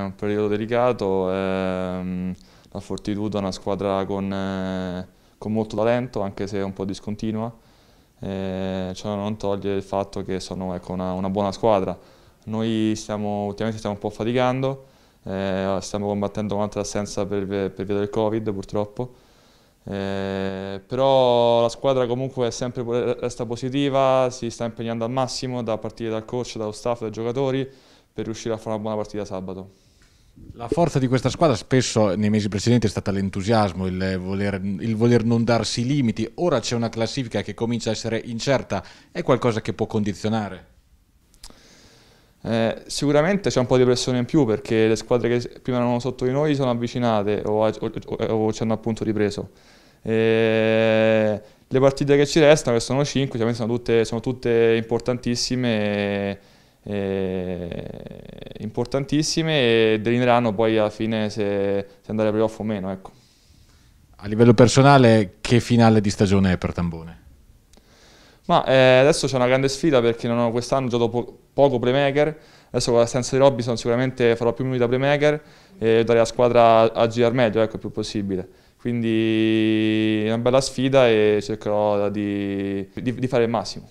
È un periodo delicato, ehm, la Fortitudo è una squadra con, eh, con, molto talento, anche se un po' discontinua, eh, ciò non toglie il fatto che sono ecco, una, una, buona squadra. Noi stiamo, ultimamente stiamo un po' faticando, eh, stiamo combattendo un'altra assenza per, per, via del Covid purtroppo, eh, però la squadra comunque sempre, resta positiva, si sta impegnando al massimo da partire dal coach, dallo staff, dai giocatori per riuscire a fare una buona partita sabato. La forza di questa squadra spesso nei mesi precedenti è stata l'entusiasmo, il voler, il voler, non darsi limiti. Ora c'è una classifica che comincia a essere incerta. È qualcosa che può condizionare? Eh, sicuramente c'è un po' di pressione in più perché le squadre che prima erano sotto di noi sono avvicinate o, o, o, o ci hanno appunto ripreso. E eh, le partite che ci restano, che sono 5, sono tutte, sono tutte importantissime. E, e importantissime e delineeranno poi alla fine se, se andare a playoff o meno. Ecco. A livello personale che finale di stagione è per Tambone? Ma eh, adesso c'è una grande sfida perché quest'anno gioco po poco playmaker, adesso con l'assenza di Robinson sicuramente farò più minuti da playmaker e aiutare la squadra a girare meglio, ecco, il più possibile. Quindi è una bella sfida e cercherò di, di, di fare il massimo.